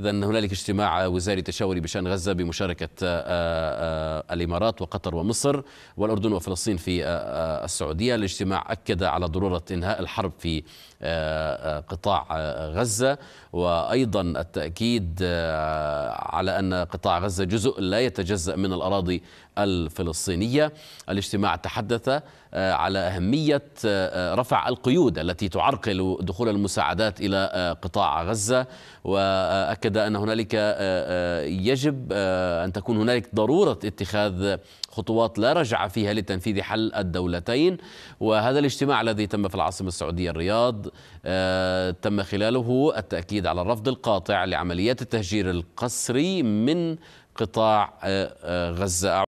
إذا هنالك اجتماع وزاري تشاوري بشأن غزة بمشاركة آه، آه، الإمارات وقطر ومصر والأردن وفلسطين في آه، السعودية الاجتماع أكد على ضرورة إنهاء الحرب في قطاع غزة وأيضا التأكيد على أن قطاع غزة جزء لا يتجزأ من الأراضي الفلسطينية الاجتماع تحدث على أهمية رفع القيود التي تعرقل دخول المساعدات إلى قطاع غزة وأكد اكد أن هنالك آه، آه، يجب آه، أن تكون هنالك ضرورة اتخاذ خطوات لا رجعة فيها لتنفيذ حل الدولتين وهذا الاجتماع الذي تم في العاصمة السعودية الرياض تم خلاله التأكيد على الرفض القاطع لعمليات التهجير القسري من قطاع غزة